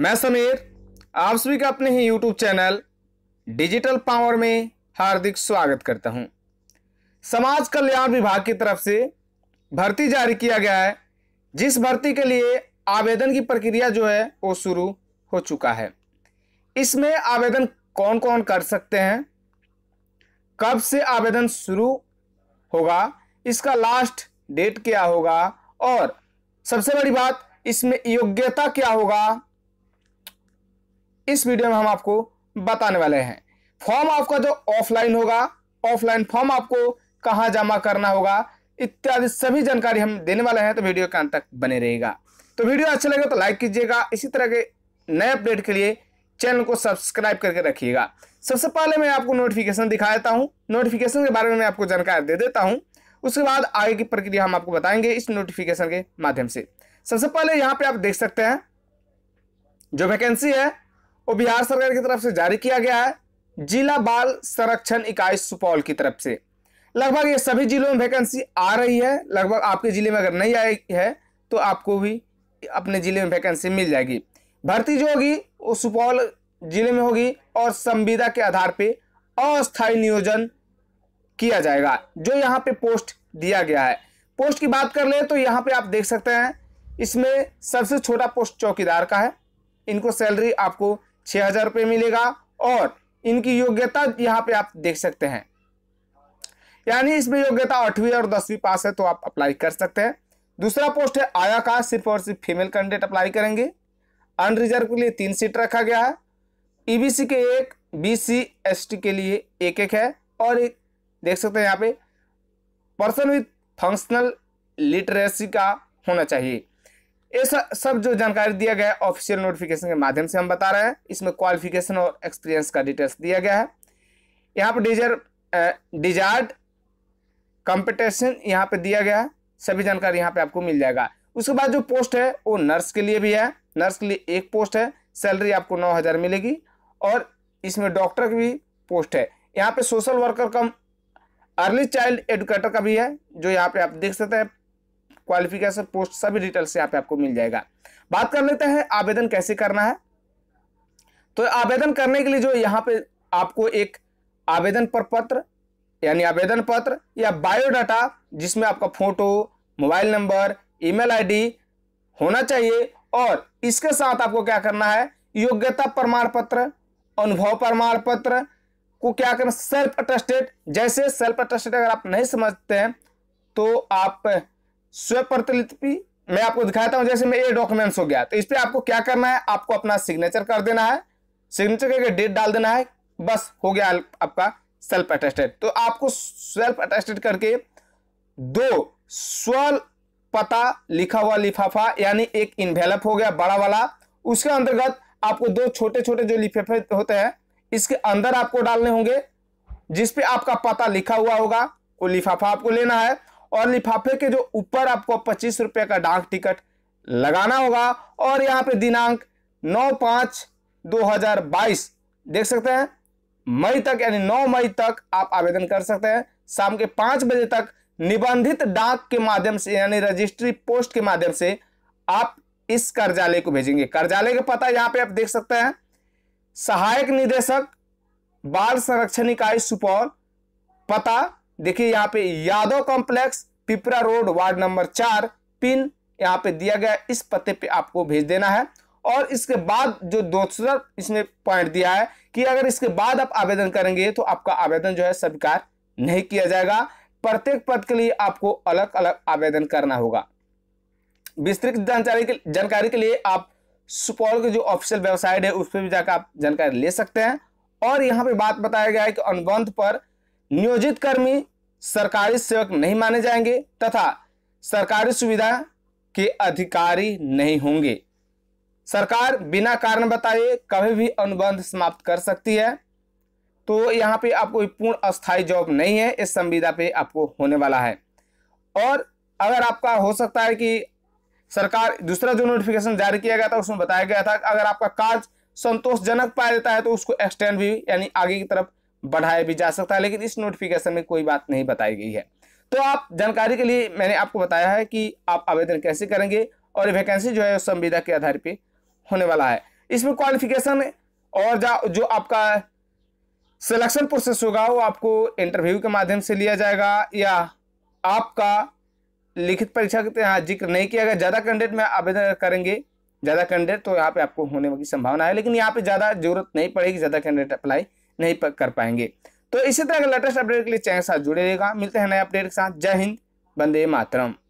मैं समीर आप सभी का अपने ही यूट्यूब चैनल डिजिटल पावर में हार्दिक स्वागत करता हूं। समाज कल्याण विभाग की तरफ से भर्ती जारी किया गया है जिस भर्ती के लिए आवेदन की प्रक्रिया जो है वो शुरू हो चुका है इसमें आवेदन कौन कौन कर सकते हैं कब से आवेदन शुरू होगा इसका लास्ट डेट क्या होगा और सबसे बड़ी बात इसमें योग्यता क्या होगा इस वीडियो में हम आपको बताने वाले हैं फॉर्म आपका जो ऑफलाइन होगा ऑफलाइन फॉर्म आपको कहाँ जमा करना होगा इत्यादि सभी जानकारी हम देने वाले हैं तो वीडियो के अंत तक बने रहेगा तो वीडियो अच्छा लगे तो लाइक कीजिएगा इसी तरह के नए अपडेट के लिए चैनल को सब्सक्राइब करके रखिएगा सबसे पहले मैं आपको नोटिफिकेशन दिखा देता हूँ नोटिफिकेशन के बारे में मैं आपको जानकारी दे देता हूँ उसके बाद आगे की प्रक्रिया हम आपको बताएंगे इस नोटिफिकेशन के माध्यम से सबसे पहले यहाँ पे आप देख सकते हैं जो वैकेंसी है वो बिहार सरकार की तरफ से जारी किया गया है जिला बाल संरक्षण इकाई सुपौल की तरफ से लगभग ये सभी जिलों में वैकेंसी आ रही है लगभग आपके जिले में अगर नहीं आई है तो आपको भी अपने जिले में वैकेंसी मिल जाएगी भर्ती जो होगी वो सुपौल जिले में होगी और संविदा के आधार पर अस्थायी नियोजन किया जाएगा जो यहाँ पे पोस्ट दिया गया है पोस्ट की बात कर ले तो यहाँ पे आप देख सकते हैं इसमें सबसे छोटा पोस्ट चौकीदार का है इनको सैलरी आपको छः हजार रुपये मिलेगा और इनकी योग्यता यहाँ पे आप देख सकते हैं यानी इसमें योग्यता आठवीं और दसवीं पास है तो आप अप्लाई कर सकते हैं दूसरा पोस्ट है आया का सिर्फ और सिर्फ फीमेल कैंडिडेट अप्लाई करेंगे अनरिजर्व के लिए तीन सीट रखा गया है ईबीसी e के एक बीसी एसटी के लिए एक एक है और एक देख सकते हैं यहाँ पे पर्सन विथ फंक्शनल लिटरेसी का होना चाहिए ऐसा सब जो जानकारी दिया गया है ऑफिशियल नोटिफिकेशन के माध्यम से हम बता रहे हैं इसमें क्वालिफिकेशन और एक्सपीरियंस का डिटेल्स दिया गया है यहाँ पर डिजर डिजार्ड कंपटीशन यहाँ पे दिया गया है सभी जानकारी यहाँ पे आपको मिल जाएगा उसके बाद जो पोस्ट है वो नर्स के लिए भी है नर्स के लिए एक पोस्ट है सैलरी आपको नौ हज़ार मिलेगी और इसमें डॉक्टर की भी पोस्ट है यहाँ पे social worker cum early child educator का भी है जो यहाँ पे आप देख सकते हैं क्वालिफिकेशन पोस्ट सभी डिटेल्स यहाँ पे आपको मिल जाएगा बात कर लेते हैं आवेदन कैसे करना है तो आवेदन करने के लिए जो यहाँ पे आपको एक आवेदन पर पत्र यानी आवेदन पत्र या बायोडाटा जिसमें आपका photo mobile number email ID होना चाहिए और इसके साथ आपको क्या करना है योग्यता प्रमाण पत्र अनुभव प्रमाण पत्र को क्या करना सेल्फ अटेस्टेड जैसे सेल्फ अटेस्टेड अगर आप नहीं समझते हैं तो आप प्रतिलिपि मैं आपको दिखाता हूं जैसे मैं ये डॉक्यूमेंट्स हो गया तो इस पर आपको क्या करना है आपको अपना सिग्नेचर कर देना है सिग्नेचर करके डेट डाल देना है बस हो गया आपका सेल्फ अटेस्टेड तो आपको सेल्फ अटेस्टेड करके दो स्व पता लिखा हुआ लिफाफा यानी एक इनवेलप हो गया बड़ा वाला उसके अंतर्गत आपको दो छोटे छोटे जो लिफाफे होते हैं इसके अंदर आपको डालने होंगे जिसपे आपका पता लिखा हुआ होगा वो लिफाफा आपको लेना है और लिफाफे के जो ऊपर आपको पच्चीस रुपये का डाक टिकट लगाना होगा और यहाँ पे दिनांक नौ पाँच 2022 देख सकते हैं मई तक यानी 9 मई तक आप आवेदन कर सकते हैं शाम के पाँच बजे तक निबंधित डाक के माध्यम से यानी रजिस्ट्री पोस्ट के माध्यम से आप इस कार्यालय को भेजेंगे कार्यालय का पता यहाँ पे आप देख सकते हैं सहायक निदेशक बाल संरक्षण इकाई सुपौल पता देखिए यहाँ पे Yadav complex Pipra road ward number चार पिन यहाँ पे दिया गया इस पते पे आपको भेज देना है और इसके बाद जो दूसरा इसमें पॉइंट दिया है कि अगर इसके बाद आप आवेदन करेंगे तो आपका आवेदन जो है स्वीकार नहीं किया जाएगा प्रत्येक पद के लिए आपको अलग अलग आवेदन करना होगा विस्तृत जानकारी जानकारी के लिए आप सुपौल के जो ऑफिशियल वेबसाइट है उस पर भी जाकर आप जानकारी ले सकते हैं और यहाँ पे बात बताया गया है कि अनुबंध पर नियोजित कर्मी सरकारी सेवक नहीं माने जाएंगे तथा सरकारी सुविधा के अधिकारी नहीं होंगे सरकार बिना कारण बताए कभी भी अनुबंध समाप्त कर सकती है तो यहाँ पे आपको पूर्ण अस्थायी जॉब नहीं है इस संविदा पे आपको होने वाला है और अगर आपका हो सकता है कि सरकार दूसरा जो नोटिफिकेशन जारी किया गया था उसमें बताया गया था अगर आपका कार्य संतोषजनक पाया जाता है तो उसको एक्सटेंड भी यानी आगे की तरफ बढ़ाया भी जा सकता है लेकिन इस नोटिफिकेशन में कोई बात नहीं बताई गई है तो आप जानकारी के लिए मैंने आपको बताया है कि आप आवेदन कैसे करेंगे और वैकेंसी जो है संविदा के आधार पर होने वाला है इसमें क्वालिफिकेशन और जो आपका सिलेक्शन प्रोसेस होगा वो आपको इंटरव्यू के माध्यम से लिया जाएगा या आपका लिखित परीक्षा के यहाँ जिक्र नहीं किया गया ज़्यादा कैंडिडेट में आवेदन करेंगे ज़्यादा कैंडिडेट तो यहाँ पे आपको होने की संभावना है लेकिन यहाँ पे ज़्यादा जरूरत नहीं पड़ेगी ज़्यादा कैंडिडेट अप्लाई नहीं कर पाएंगे तो इसी तरह के लेटेस्ट अपडेट के लिए चैनल के साथ जुड़े रहेगा मिलते हैं नए अपडेट के साथ जय हिंद वंदे मातरम